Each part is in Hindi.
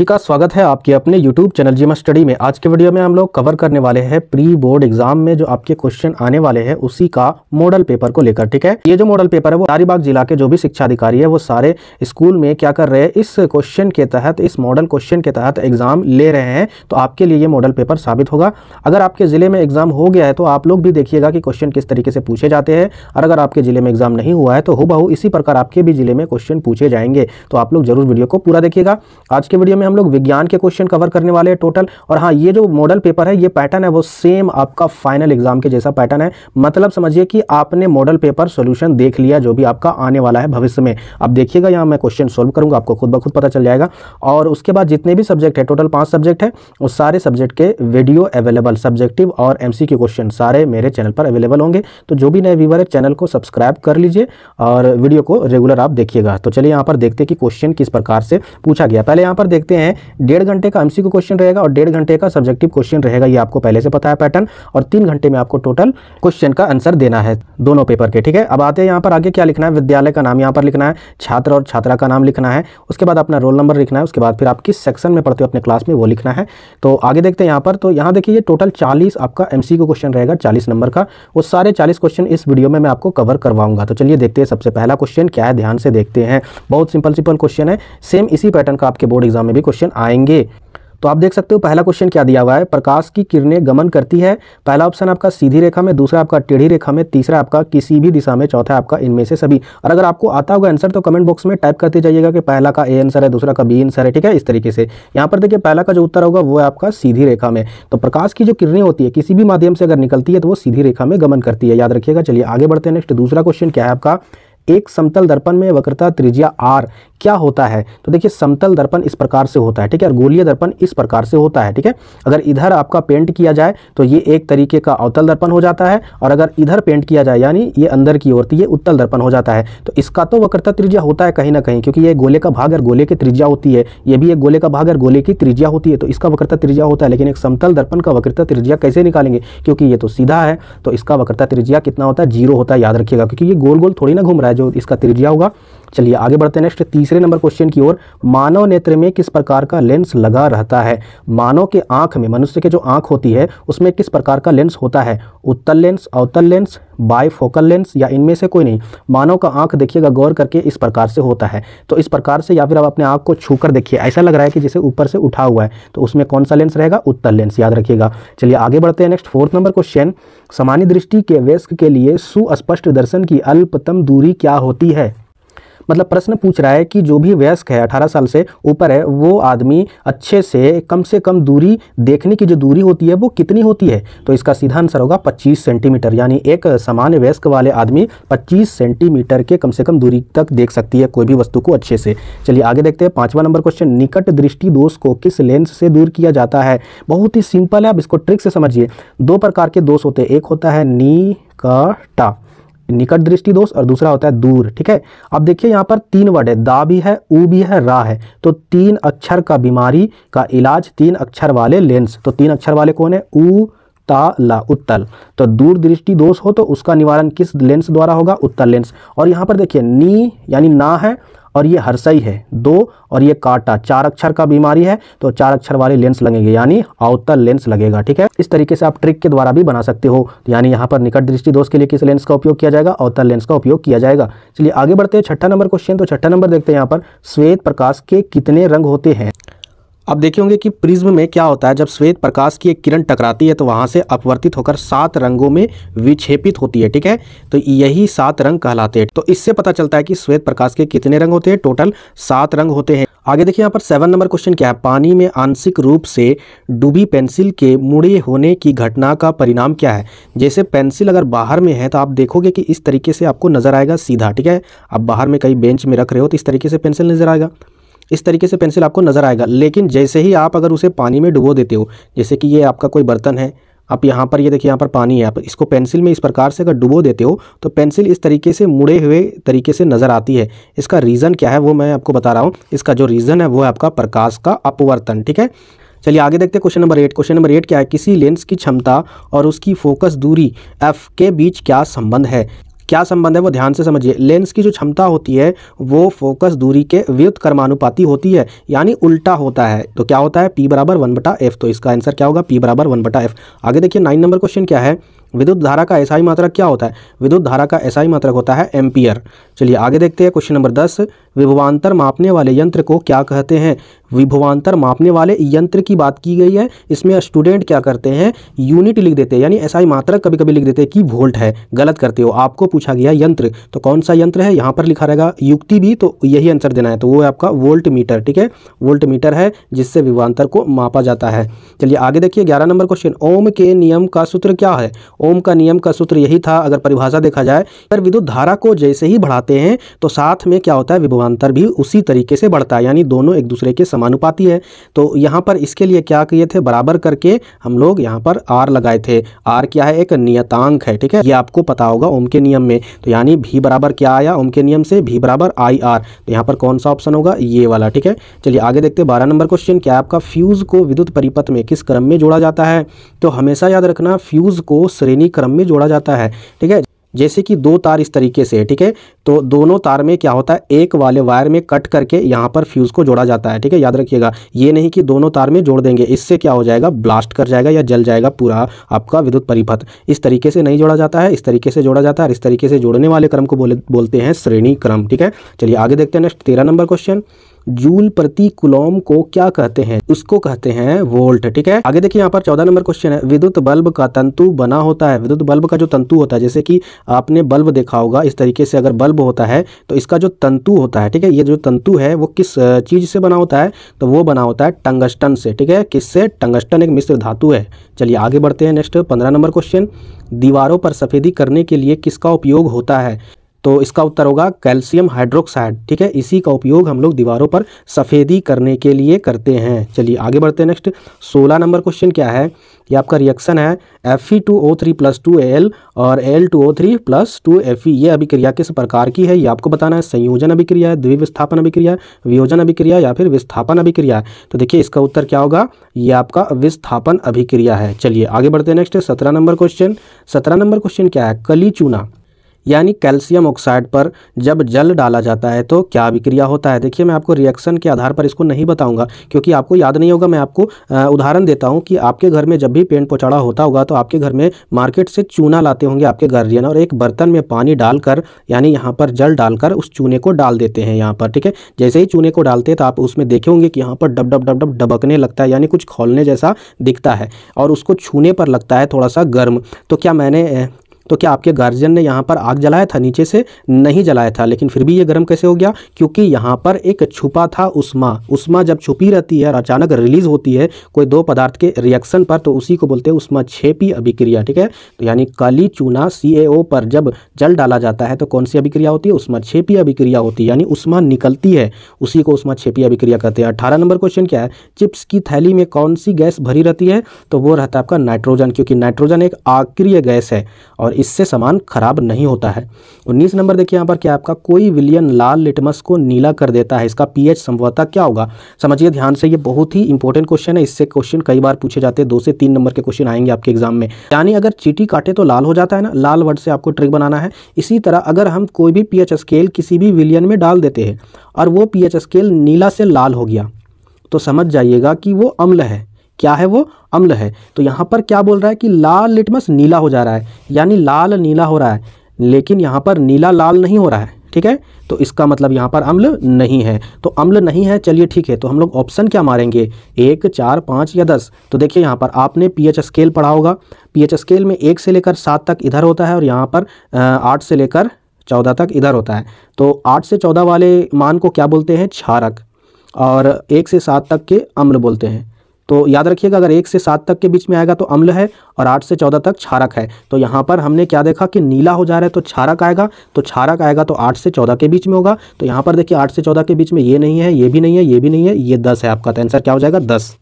जी का स्वागत है आपके अपने YouTube चैनल जीमा स्टडी में आज के वीडियो में हम लोग कवर करने वाले हैं प्री बोर्ड एग्जाम में जो आपके क्वेश्चन आने वाले हैं उसी का मॉडल पेपर को लेकर ठीक है ये जो मॉडल पेपर है वो हजारीबाग जिला के जो भी शिक्षा अधिकारी है वो सारे स्कूल में क्या कर रहे हैं इस क्वेश्चन के तहत इस मॉडल क्वेश्चन के तहत एग्जाम ले रहे हैं तो आपके लिए ये मॉडल पेपर साबित होगा अगर आपके जिले में एग्जाम हो गया है तो आप लोग भी देखिएगा कि क्वेश्चन किस तरीके से पूछे जाते हैं और अगर आपके जिले में एग्जाम नहीं हुआ है तो हो इसी प्रकार आपके भी जिले में क्वेश्चन पूछे जाएंगे तो आप लोग जरूर वीडियो को पूरा देखिएगा आज के वीडियो में हम लोग विज्ञान के क्वेश्चन कवर करने वाले हैं टोटल और हाँ ये जो मॉडल पेपर है ये पैटर्न है वो सेम आपका फाइनल एग्जाम के जैसा पैटर्न है मतलब समझिए कि आपने मॉडल पेपर सोल्यूशन देख लिया जो भी आपका आने वाला है भविष्य में अब देखिएगा यहाँ मैं क्वेश्चन सोल्व करूँगा आपको खुद ब खुद पता चल जाएगा और उसके बाद जितने भी सब्जेक्ट है टोटल पाँच सब्जेक्ट है उस सारे सब्जेक्ट के वीडियो अवेलेबल सब्जेक्टिव और एम क्वेश्चन सारे मेरे चैनल पर अवेलेबल होंगे तो जो भी नए व्यूवर है चैनल को सब्सक्राइब कर लीजिए और वीडियो को रेगुलर आप देखिएगा तो चलिए यहाँ पर देखते कि क्वेश्चन किस प्रकार से पूछा गया पहले यहाँ पर देखते सकते हैं डेढ़ घंटे का एमसीक्यू क्वेश्चन रहेगा और डेढ़ घंटे का सब्जेक्टिव क्वेश्चन रहेगा ये आपको पहले से पता है पैटर्न और तीन घंटे में आपको टोटल क्वेश्चन का आंसर देना है दोनों पेपर के ठीक है अब आते हैं यहाँ पर आगे क्या लिखना है विद्यालय का नाम यहाँ पर लिखना है छात्र और छात्रा का नाम लिखना है उसके बाद अपना रोल नंबर लिखना है उसके बाद फिर आप किस सेक्शन में पढ़ते हो अपने क्लास में वो लिखना है तो आगे देखते हैं यहाँ पर तो यहाँ देखिए टोटल चालीस आपका एम क्वेश्चन रहेगा चालीस नंबर का वो सारे चालीस क्वेश्चन इस वीडियो में मैं आपको कवर करवाऊंगा तो चलिए देखते हैं सबसे पहला क्वेश्चन क्या है ध्यान से देखते हैं बहुत सिंपल सिंपल क्वेश्चन है सेम इसी पैटर्न का आपके बोर्ड एग्जाम में भी क्वेश्चन आएंगे तो आप देख सकते हो पहला क्वेश्चन क्या दिया हुआ है प्रकाश की किरणें गमन करती है पहला ऑप्शन आपका सीधी रेखा में दूसरा आपका टेढ़ी रेखा में तीसरा आपका किसी भी दिशा में चौथा आपका इनमें से सभी और अगर आपको आता होगा आंसर तो कमेंट बॉक्स में टाइप करते जाइएगा कि पहला का ए आंसर है दूसरा का बी आंसर है ठीक है इस तरीके से यहाँ पर देखिए पहला का जो उत्तर होगा वो है आपका सीधी रेखा में तो प्रकाश की जो किरणें होती है किसी भी माध्यम से अगर निकलती है तो वो सीधी रेखा में गमन करती है याद रखिएगा चलिए आगे बढ़ते हैं नेक्स्ट दूसरा क्वेश्चन क्या है आपका एक समतल दर्पण में वक्रता त्रिज्या आर क्या होता है तो देखिए समतल दर्पण इस प्रकार से होता है ठीक है और गोलीय दर्पण इस प्रकार से होता है ठीक है अगर इधर आपका पेंट किया जाए तो ये एक तरीके का अवतल दर्पण हो जाता है और अगर इधर पेंट किया जाए यानी ये अंदर की ओर तो ये उत्तल दर्पण हो जाता है तो इसका तो वक्रता त्रिज्या होता है कहीं ना कहीं क्योंकि ये गोले का भाग और गोले की त्रिज्या होती है ये भी एक गोले का भाग और गोले की त्रिज्या होती है तो इसका वक्रता त्रिज्या होता है लेकिन एक समतल दर्पण का वक्रता त्रिज्या कैसे निकालेंगे क्योंकि ये तो सीधा है तो इसका वक्रता त्रिज्या कितना होता है जीरो होता है याद रखिएगा क्योंकि ये गोल गोल थोड़ी ना घूम रहा है है जो इसका त्रिज्या होगा चलिए आगे बढ़ते हैं नेक्स्ट तीसरे नंबर क्वेश्चन की ओर मानव नेत्र में किस प्रकार का लेंस लगा रहता है मानव के आँख में मनुष्य के जो आँख होती है उसमें किस प्रकार का लेंस होता है उत्तल लेंस अवतल लेंस बायफोकल लेंस या इनमें से कोई नहीं मानव का आँख देखिएगा गौर करके इस प्रकार से होता है तो इस प्रकार से या फिर आप अपने आँख को छू कर देखिए ऐसा लग रहा है कि जैसे ऊपर से उठा हुआ है तो उसमें कौन सा लेंस रहेगा उत्तर लेंस याद रखिएगा चलिए आगे बढ़ते हैं नेक्स्ट फोर्थ नंबर क्वेश्चन सामान्य दृष्टि के व्यस्क के लिए सुस्पष्ट दर्शन की अल्पतम दूरी क्या होती है मतलब प्रश्न पूछ रहा है कि जो भी वयस्क है अठारह साल से ऊपर है वो आदमी अच्छे से कम से कम दूरी देखने की जो दूरी होती है वो कितनी होती है तो इसका सीधा आंसर होगा पच्चीस सेंटीमीटर यानी एक सामान्य वयस्क वाले आदमी पच्चीस सेंटीमीटर के कम से कम दूरी तक देख सकती है कोई भी वस्तु को अच्छे से चलिए आगे देखते हैं पांचवा नंबर क्वेश्चन निकट दृष्टि दोष को किस लेंस से दूर किया जाता है बहुत ही सिंपल है आप इसको ट्रिक से समझिए दो प्रकार के दोष होते हैं एक होता है निकटा निकट दृष्टि दोष और दूसरा होता है दूर ठीक है अब देखिए यहाँ पर तीन वर्ड है दा भी है ऊ भी है रा है तो तीन अक्षर का बीमारी का इलाज तीन अक्षर वाले लेंस तो तीन अक्षर वाले कौन है ऊ ता ला उत्तल तो दूर दृष्टि दोष हो तो उसका निवारण किस लेंस द्वारा होगा उत्तल लेंस और यहाँ पर देखिए नी यानी ना है और ये हरसई है दो और ये काटा चार अक्षर का बीमारी है तो चार अक्षर वाले लेंस लगेंगे यानी अवतल लेंस लगेगा ठीक है इस तरीके से आप ट्रिक के द्वारा भी बना सकते हो यानी यहाँ पर निकट दृष्टि दोष के लिए किस लेंस का उपयोग किया जाएगा अवतल लेंस का उपयोग किया जाएगा चलिए आगे बढ़ते हैं छठा नंबर क्वेश्चन तो छठा नंबर देखते हैं यहाँ पर श्वेत प्रकाश के कितने रंग होते हैं आप देखे होंगे कि प्रिज्म में क्या होता है जब श्वेत प्रकाश की एक किरण टकराती है तो वहां से अपवर्तित होकर सात रंगों में विक्षेपित होती है ठीक है तो यही सात रंग कहलाते हैं तो इससे पता चलता है कि श्वेत प्रकाश के कितने रंग होते हैं टोटल सात रंग होते हैं आगे देखिए यहाँ पर सेवन नंबर क्वेश्चन क्या है पानी में आंशिक रूप से डूबी पेंसिल के मुड़े होने की घटना का परिणाम क्या है जैसे पेंसिल अगर बाहर में है तो आप देखोगे कि इस तरीके से आपको नजर आएगा सीधा ठीक है आप बाहर में कहीं बेंच में रख रहे हो तो इस तरीके से पेंसिल नजर आएगा इस तरीके से पेंसिल आपको नज़र आएगा लेकिन जैसे ही आप अगर उसे पानी में डुबो देते हो जैसे कि ये आपका कोई बर्तन है आप यहाँ पर ये देखिए यहाँ पर पानी है आप इसको पेंसिल में इस प्रकार से अगर डुबो देते हो तो पेंसिल इस तरीके से मुड़े हुए तरीके से नज़र आती है इसका रीज़न क्या है वो मैं आपको बता रहा हूँ इसका जो रीज़न है वो है आपका प्रकाश का अपवर्तन ठीक है चलिए आगे देखते हैं question number eight question number eight क्या है किसी लेंस की क्षमता और उसकी फोकस दूरी एफ के बीच क्या संबंध है क्या संबंध है वो ध्यान से समझिए लेंस की जो क्षमता होती है वो फोकस दूरी के व्युत कर्मानुपाती होती है यानी उल्टा होता है तो क्या होता है पी बराबर वन बटा एफ तो इसका आंसर क्या होगा पी बराबर वन बटा एफ आगे देखिए नाइन नंबर क्वेश्चन क्या है विद्युत धारा का एसआई मात्रक क्या होता है विद्युत धारा का एसआई मात्रक होता है एम्पियर चलिए आगे देखते हैं क्वेश्चन नंबर दस विभवान्तर मापने वाले यंत्र को क्या कहते हैं विभवान्तर मापने वाले यंत्र की बात की गई है इसमें स्टूडेंट क्या करते हैं यूनिट लिख देते हैं यानी एसआई मात्रक कभी कभी लिख देते हैं कि वोल्ट है गलत करते हो आपको पूछा गया यंत्र तो कौन सा यंत्र है यहाँ पर लिखा रहेगा युक्ति भी तो यही आंसर देना है तो वो है आपका वोल्ट मीटर ठीक है वोल्ट मीटर है जिससे विभवान्तर को मापा जाता है चलिए आगे देखिए ग्यारह नंबर क्वेश्चन ओम के नियम का सूत्र क्या है ओम का नियम का सूत्र यही था अगर परिभाषा देखा जाए अगर विद्युत धारा को जैसे ही बढ़ाते हैं तो साथ में क्या होता है विभवान्तर भी उसी तरीके से बढ़ता है यानी दोनों एक दूसरे के समानुपाती है तो यहाँ पर इसके लिए क्या किए थे बराबर करके हम लोग यहाँ पर आर लगाए थे आर क्या है एक नियतांक है ठीक है ये आपको पता होगा ओम के नियम में तो यानी भी बराबर क्या आया ओम के नियम से भी बराबर आई आर तो यहाँ पर कौन सा ऑप्शन होगा ये वाला ठीक है चलिए आगे देखते हैं बारह नंबर क्वेश्चन क्या आपका फ्यूज़ को विद्युत परिपथ में किस क्रम में जोड़ा जाता है तो हमेशा याद रखना फ्यूज़ को श्रेणी श्रेणी क्रम में जोड़ा जाता है ठीक है जैसे कि दो तार इस तरीके से ठीक है तो दोनों तार में क्या होता है एक वाले वायर में कट करके यहाँ पर फ्यूज़ को जोड़ा जाता है ठीक है याद रखिएगा ये नहीं कि दोनों तार में जोड़ देंगे इससे क्या हो जाएगा ब्लास्ट कर जाएगा या जल जाएगा पूरा आपका विद्युत परिपथ इस तरीके से नहीं जोड़ा जाता है इस तरीके से जोड़ा जाता है इस तरीके से जोड़ने वाले क्रम को बोले बोलते हैं श्रेणी क्रम ठीक है चलिए आगे देखते हैं नेक्स्ट तेरह नंबर क्वेश्चन जूल प्रति कुलोम को क्या कहते हैं उसको कहते हैं वोल्ट ठीक है आगे देखिए यहाँ पर चौदह नंबर क्वेश्चन है विद्युत बल्ब का तंतु बना होता है विद्युत बल्ब का जो तंतु होता है जैसे कि आपने बल्ब देखा होगा इस तरीके से अगर बल्ब होता है तो इसका जो तंतु होता है ठीक है ये जो तंतु है वो किस चीज से बना होता है तो वो बना होता है टंगस्टन से ठीक है किससे टंगस्टन एक मिश्र धातु है चलिए आगे बढ़ते हैं नेक्स्ट पंद्रह नंबर क्वेश्चन दीवारों पर सफेदी करने के लिए किसका उपयोग होता है तो इसका उत्तर होगा कैल्शियम हाइड्रोक्साइड ठीक है इसी का उपयोग हम लोग दीवारों पर सफ़ेदी करने के लिए करते हैं चलिए आगे बढ़ते हैं नेक्स्ट सोलह नंबर क्वेश्चन क्या है ये आपका रिएक्शन है F E two O three plus two L और L two O three plus two F E ये अभिक्रिया किस प्रकार की है ये आपको बताना है संयोजन अभिक्रिया है द्विविस्थापन अभिक्रिया वियोजन अभिक्रिया या फिर विस्थापन अभिक्रिया तो देखिए इसका उत्तर क्या होगा ये आपका विस्थापन अभिक्रिया है चलिए आगे बढ़ते हैं नेक्स्ट सत्रह नंबर क्वेश्चन सत्रह नंबर क्वेश्चन क्या है कली चूना यानी कैल्शियम ऑक्साइड पर जब जल डाला जाता है तो क्या अभिक्रिया होता है देखिए मैं आपको रिएक्शन के आधार पर इसको नहीं बताऊंगा क्योंकि आपको याद नहीं होगा मैं आपको उदाहरण देता हूँ कि आपके घर में जब भी पेंट पोचाड़ा होता होगा तो आपके घर में मार्केट से चूना लाते होंगे आपके गार्जियन और एक बर्तन में पानी डालकर यानी यहाँ पर जल डालकर उस चूने को डाल देते हैं यहाँ पर ठीक है जैसे ही चूने को डालते हैं तो आप उसमें देखे होंगे कि यहाँ पर डब डब डब डब डबकने लगता है यानी कुछ खोलने जैसा दिखता है और उसको छूने पर लगता है थोड़ा सा गर्म तो क्या मैंने तो क्या आपके गार्जियन ने यहाँ पर आग जलाया था नीचे से नहीं जलाया था लेकिन फिर भी ये गर्म कैसे हो गया क्योंकि यहाँ पर एक छुपा था उष्मा उष्मा जब छुपी रहती है और अचानक रिलीज होती है कोई दो पदार्थ के रिएक्शन पर तो उसी को बोलते हैं उष्मा छेपी अभिक्रिया ठीक है तो यानी काली चूना सी पर जब जल डाला जाता है तो कौन सी अभिक्रिया होती है उष्मा छेपी अभिक्रिया होती है यानी उष्मा निकलती है उसी को उष्मा छेपी अभिक्रिया कहते हैं अठारह नंबर क्वेश्चन क्या है चिप्स की थैली में कौन सी गैस भरी रहती है तो वो रहता है आपका नाइट्रोजन क्योंकि नाइट्रोजन एक आक्रिय गैस है और इससे सामान खराब नहीं होता है उन्नीस नंबर देखिए यहाँ पर क्या आपका कोई विलियन लाल लिटमस को नीला कर देता है इसका पीएच संभवतः क्या होगा समझिए ध्यान से ये बहुत ही इंपॉर्टेंट क्वेश्चन है इससे क्वेश्चन कई बार पूछे जाते हैं दो से तीन नंबर के क्वेश्चन आएंगे आपके एग्जाम में यानी अगर चीटी काटे तो लाल हो जाता है ना लाल वर्ड से आपको ट्रिक बनाना है इसी तरह अगर हम कोई भी पीएच स्केल किसी भी विलियन में डाल देते हैं और वो पीएच स्केल नीला से लाल हो गया तो समझ जाइएगा कि वो अम्ल है क्या है वो अम्ल है तो यहाँ पर क्या बोल रहा है कि लाल लिटमस नीला हो जा रहा है यानी लाल नीला हो रहा है लेकिन यहाँ पर नीला लाल नहीं हो रहा है ठीक है तो इसका मतलब यहाँ पर अम्ल नहीं है तो अम्ल नहीं है चलिए ठीक है तो हम लोग ऑप्शन क्या मारेंगे एक चार पाँच या दस तो देखिए यहाँ पर आपने पीएच स्केल पढ़ा होगा पीएच स्केल में एक से लेकर सात तक इधर होता है और यहाँ पर आठ से लेकर चौदह तक इधर होता है तो आठ से चौदह वाले मान को क्या बोलते हैं क्षारक और एक से सात तक के अम्ल बोलते हैं तो याद रखिएगा अगर एक से सात तक के बीच में आएगा तो अम्ल है और आठ से चौदह तक क्षारक है तो यहाँ पर हमने क्या देखा कि नीला हो जा रहा है तो क्षारक आएगा तो क्षारक आएगा तो आठ से चौदह के बीच में होगा तो यहाँ पर देखिए आठ से चौदह के बीच में ये नहीं है ये भी नहीं है ये भी नहीं है ये दस है आपका तो आंसर क्या हो जाएगा दस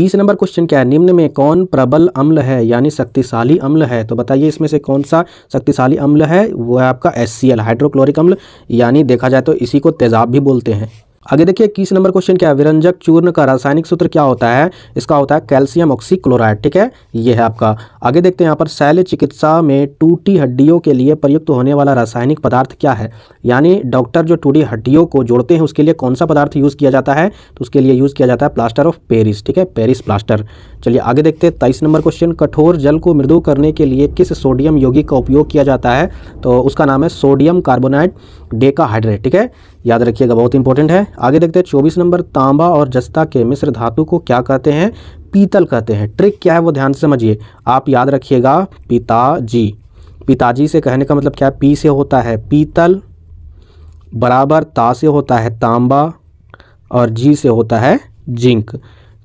बीस नंबर क्वेश्चन क्या है निम्न में कौन प्रबल अम्ल है यानी शक्तिशाली अम्ल है तो बताइए इसमें से कौन सा शक्तिशाली अम्ल है वो है आपका एस हाइड्रोक्लोरिक अम्ल यानी देखा जाए तो इसी को तेजाब भी बोलते हैं आगे देखिए इक्कीस नंबर क्वेश्चन क्या है विरंजक चूर्ण का रासायनिक सूत्र क्या होता है इसका होता है कैल्शियम ऑक्सीक्लोराइड ठीक है ये है आपका आगे देखते हैं यहाँ पर शैल्य चिकित्सा में टूटी हड्डियों के लिए प्रयुक्त होने वाला रासायनिक पदार्थ क्या है यानी डॉक्टर जो टूटी हड्डियों को जोड़ते हैं उसके लिए कौन सा पदार्थ यूज़ किया जाता है तो उसके लिए यूज़ किया जाता है प्लास्टर ऑफ पेरिस ठीक है पेरिस प्लास्टर चलिए आगे देखते हैं तेईस नंबर क्वेश्चन कठोर जल को मृदु करने के लिए किस सोडियम यौगिक का उपयोग किया जाता है तो उसका नाम है सोडियम कार्बोनाइट डेकाहाइड्रेट ठीक है याद रखिएगा बहुत इंपॉर्टेंट है आगे देखते हैं चौबीस नंबर तांबा और जस्ता के मिश्र धातु को क्या कहते हैं पीतल कहते हैं ट्रिक क्या है वो ध्यान से समझिए आप याद रखिएगा पिताजी पिताजी से कहने का मतलब क्या पी से होता है पीतल बराबर ता से होता है तांबा और जी से होता है जिंक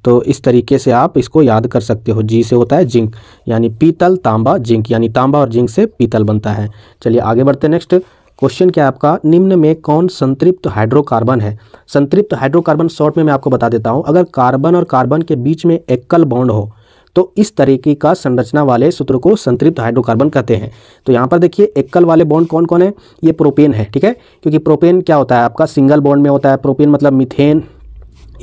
तो इस तरीके से आप इसको याद कर सकते हो जी से होता है जिंक यानी पीतल तांबा जिंक यानी तांबा और जिंक से पीतल बनता है चलिए आगे बढ़ते नेक्स्ट क्वेश्चन क्या है आपका निम्न में कौन संतृप्त हाइड्रोकार्बन है संतृप्त हाइड्रोकार्बन शॉर्ट में मैं आपको बता देता हूँ अगर कार्बन और कार्बन के बीच में एकल बॉन्ड हो तो इस तरीके का संरचना वाले सूत्र को संतृप्त हाइड्रोकार्बन कहते हैं तो यहाँ पर देखिए एकल वाले बॉन्ड कौन कौन है ये प्रोपेन है ठीक है क्योंकि प्रोपेन क्या होता है आपका सिंगल बॉन्ड में होता है प्रोपेन मतलब मिथेन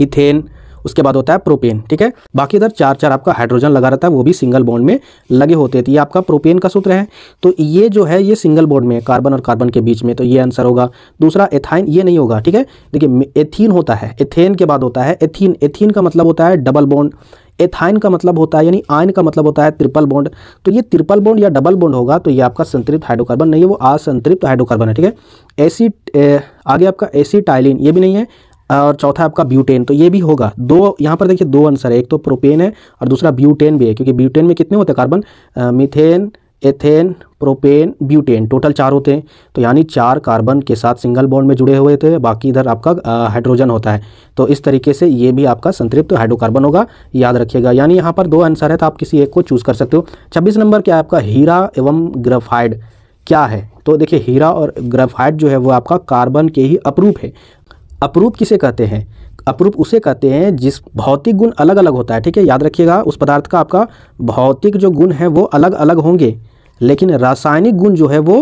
इथेन उसके बाद होता है प्रोपेन ठीक है बाकी इधर चार चार आपका हाइड्रोजन लगा रहता है वो भी सिंगल बॉन्ड में लगे होते हैं तो ये आपका प्रोपेन का सूत्र है तो ये जो है ये सिंगल बॉन्ड में कार्बन और कार्बन के बीच में तो ये आंसर होगा दूसरा एथाइन ये नहीं होगा ठीक है देखिए एथीन होता है एथेन के बाद होता है एथीन एथीन का मतलब होता है डबल बॉन्ड एथाइन का मतलब होता है यानी आयन का मतलब होता है ट्रिपल बॉन्ड तो ये ट्रिपल बॉन्ड या डबल बॉन्ड होगा तो ये आपका संतृप्त हाइड्रोकार्बन नहीं है वो असंतृप्त हाइड्रोकार्बन है ठीक है एसी आगे आपका एसिटाइलिन ये भी नहीं है और चौथा आपका ब्यूटेन तो ये भी होगा दो यहाँ पर देखिए दो आंसर है एक तो प्रोपेन है और दूसरा ब्यूटेन भी है क्योंकि ब्यूटेन में कितने होते हैं carbon methane ethane propane butane total चार होते हैं तो यानी चार कार्बन के साथ सिंगल बॉन्ड में जुड़े हुए थे बाकी इधर आपका हाइड्रोजन होता है तो इस तरीके से ये भी आपका संतृप्त हाइड्रोकार्बन होगा याद रखिएगा यानी यहाँ पर दो आंसर है तो आप किसी एक को चूज़ कर सकते हो छब्बीस नंबर क्या है आपका हीरा एवं ग्रेफाइड क्या है तो देखिए हीरा और ग्रेफाइड जो है वो आपका कार्बन के ही अपरूप है अपरूप किसे कहते हैं अपरूप उसे कहते हैं जिस भौतिक गुण अलग अलग होता है ठीक है याद रखिएगा उस पदार्थ का आपका भौतिक जो गुण है वो अलग अलग होंगे लेकिन रासायनिक गुण जो है वो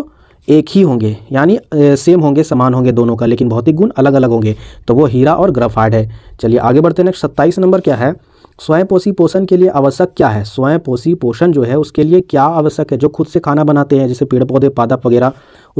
एक ही होंगे यानी सेम होंगे समान होंगे दोनों का लेकिन भौतिक गुण अलग अलग होंगे तो वो हीरा और ग्राफाइड है चलिए आगे बढ़ते नेक्स्ट सत्ताईस नंबर क्या है स्वयंपोषी पोषण के लिए आवश्यक क्या है स्वयंपोषी पोषण जो है उसके लिए क्या आवश्यक है जो खुद से खाना बनाते हैं जैसे पेड़ पौधे पादप वगैरह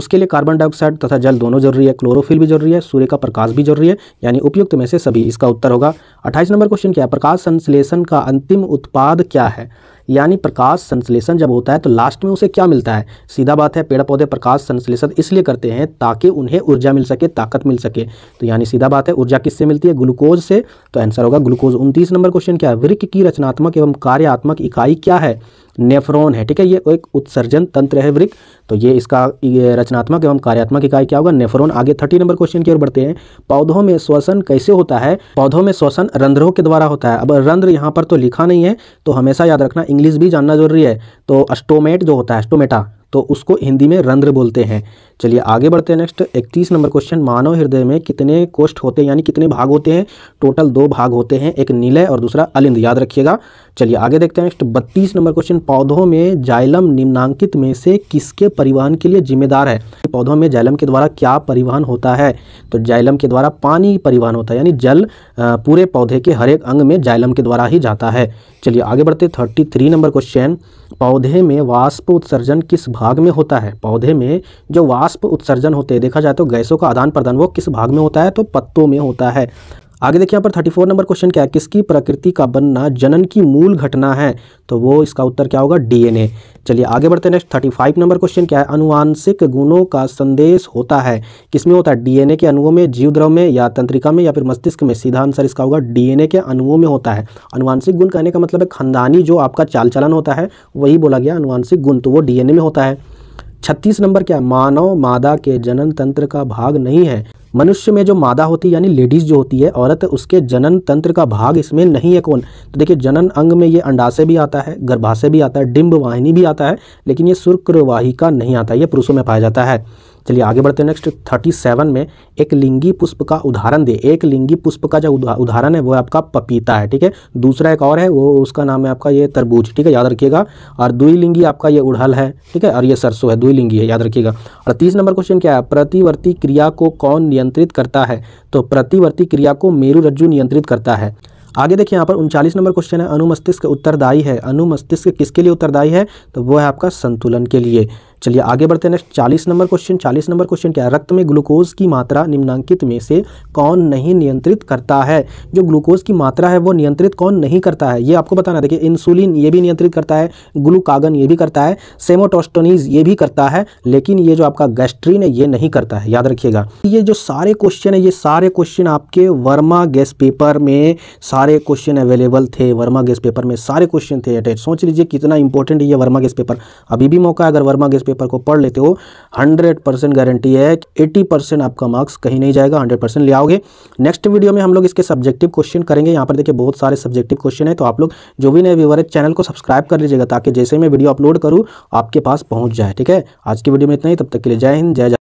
उसके लिए कार्बन डाइऑक्साइड तथा जल दोनों जरूरी है क्लोरोफिल भी जरूरी है सूर्य का प्रकाश भी जरूरी है यानी उपयुक्त में से सभी इसका उत्तर होगा अट्ठाईस नंबर क्वेश्चन क्या है प्रकाश संश्लेषण का अंतिम उत्पाद क्या है यानी प्रकाश संश्लेषण जब होता है तो लास्ट में उसे क्या मिलता है सीधा बात है पेड़ पौधे प्रकाश संश्लेषण इसलिए करते हैं ताकि उन्हें ऊर्जा मिल सके ताकत मिल सके तो यानी सीधा बात है ऊर्जा किससे मिलती है ग्लूकोज से तो आंसर होगा ग्लूकोज उनतीस नंबर क्वेश्चन क्या है वृक्ष की रचनात्मक एवं कार्यात्मक इकाई क्या है नेफ्रॉन है ठीक है ये एक उत्सर्जन तंत्र है वृक्क तो ये इसका ये रचनात्मक एवं कार्यात्मक इकाई क्या होगा नेफ्रॉन आगे थर्टी नंबर क्वेश्चन की ओर बढ़ते हैं पौधों में श्वसन कैसे होता है पौधों में श्वसन रंध्रों के द्वारा होता है अब रंध्र यहाँ पर तो लिखा नहीं है तो हमेशा याद रखना इंग्लिश भी जानना जरूरी है तो अस्टोमेट जो होता है अस्टोमेटा तो उसको हिंदी में रंध्र बोलते हैं चलिए आगे बढ़ते हैं नेक्स्ट इकतीस नंबर क्वेश्चन मानव हृदय में कितने कोष्ठ होते हैं यानी कितने भाग होते हैं टोटल दो भाग होते हैं एक नीले और दूसरा अलिंद याद रखिएगा चलिए आगे देखते हैं नेक्स्ट बत्तीस नंबर क्वेश्चन पौधों में जाइलम निम्नांकित में से किसके परिवहन के लिए जिम्मेदार है पौधों में जाइलम के द्वारा क्या परिवहन होता है तो जाइलम के द्वारा पानी परिवहन होता है यानी जल पूरे पौधे के हर एक अंग में जाइलम के द्वारा ही जाता है चलिए आगे बढ़ते थर्टी थ्री नंबर क्वेश्चन पौधे में वाष्प उत्सर्जन किस भाग में होता है पौधे में जो वाष्प उत्सर्जन होते हैं देखा जाए तो गैसों का आदान प्रदान वो किस भाग में होता है तो पत्तों में होता है आगे देखिए यहाँ पर थर्टी फोर नंबर क्वेश्चन क्या है किसकी प्रकृति का बनना जनन की मूल घटना है तो वो इसका उत्तर क्या होगा डीएनए चलिए आगे बढ़ते हैं next thirty five number question क्या है अनुवांशिक गुणों का संदेश होता है किसमें होता है डीएनए के अनुओं में जीवद्रव में या तंत्रिका में या फिर मस्तिष्क में सीधा आंसर इसका होगा डीएनए के अनुओं में होता है अनुवांशिक गुण कहने का मतलब है खानदानी जो आपका चाल चलन होता है वही बोला गया अनुवांशिक गुण तो वो डीएनए में होता है छत्तीस नंबर क्या मानव मादा के जनन तंत्र का भाग नहीं है मनुष्य में जो मादा होती है यानी लेडीज़ जो होती है औरत उसके जनन तंत्र का भाग इसमें नहीं है कौन तो देखिए जनन अंग में ये अंडाशय भी आता है गर्भाशय भी आता है डिम्ब वाहिनी भी आता है लेकिन ये शुक्रवाहिका नहीं आता ये पुरुषों में पाया जाता है चलिए आगे बढ़ते हैं नेक्स्ट थर्टी सेवन में एक लिंगी पुष्प का उदाहरण दे एक लिंगी पुष्प का जो उदाहरण है वो आपका पपीता है ठीक है दूसरा एक और है वो उसका नाम है आपका ये तरबूज ठीक है याद रखिएगा और द्विलिंगी आपका ये उड़हल है ठीक है और ये सरसों है द्विलिंगी है याद रखिएगा और तीस नंबर क्वेश्चन क्या है प्रतिवर्ती क्रिया को कौन नियंत्रित करता है तो प्रतिवर्ती क्रिया को मेरू रज्जु नियंत्रित करता है आगे देखिए यहाँ पर उनचालीस नंबर क्वेश्चन है अनुमस्तिष्क उत्तरदायी है अनुमस्तिष्क किसके लिए उत्तरदायी है तो वो है आपका संतुलन के लिए चलिए आगे बढ़ते हैं नेक्स्ट चालीस नंबर क्वेश्चन चालीस नंबर क्वेश्चन क्या है रक्त में ग्लूकोज की मात्रा निम्नांकित में से कौन नहीं नियंत्रित करता है जो ग्लूकोज की मात्रा है वो नियंत्रित कौन नहीं करता है ये आपको बताना देखिए इंसुलिन ये भी नियंत्रित करता है ग्लूकागन ये भी करता है सेमोटोस्टोनीज ये भी करता है लेकिन ये जो आपका गैस्ट्रीन है ये नहीं करता है याद रखिएगा ये जो सारे क्वेश्चन है ये सारे क्वेश्चन आपके वर्मा गैस पेपर में सारे क्वेश्चन अवेलेबल थे वर्मा गैस पेपर में सारे क्वेश्चन थे अटैच सोच लीजिए कितना इंपॉर्टेंट है ये वर्मा गैस पेपर अभी भी मौका है अगर वर्मा गैस पेपर को पढ़ लेते हो हंड्रेड परसेंट गारंटी है कि एटी परसेंट आपका मार्क्स कहीं नहीं जाएगा हंड्रेड परसेंट ले आओगे नेक्स्ट वीडियो में हम लोग इसके सब्जेक्टिव क्वेश्चन करेंगे यहाँ पर देखिए बहुत सारे सब्जेक्टिव क्वेश्चन है तो आप लोग जो भी नए व्यवहार चैनल को सब्सक्राइब कर लीजिएगा ताकि जैसे मैं वीडियो अपलोड करूँ आपके पास पहुँच जाए ठीक है आज की वीडियो में इतना ही तब तक के लिए जय हिंद जय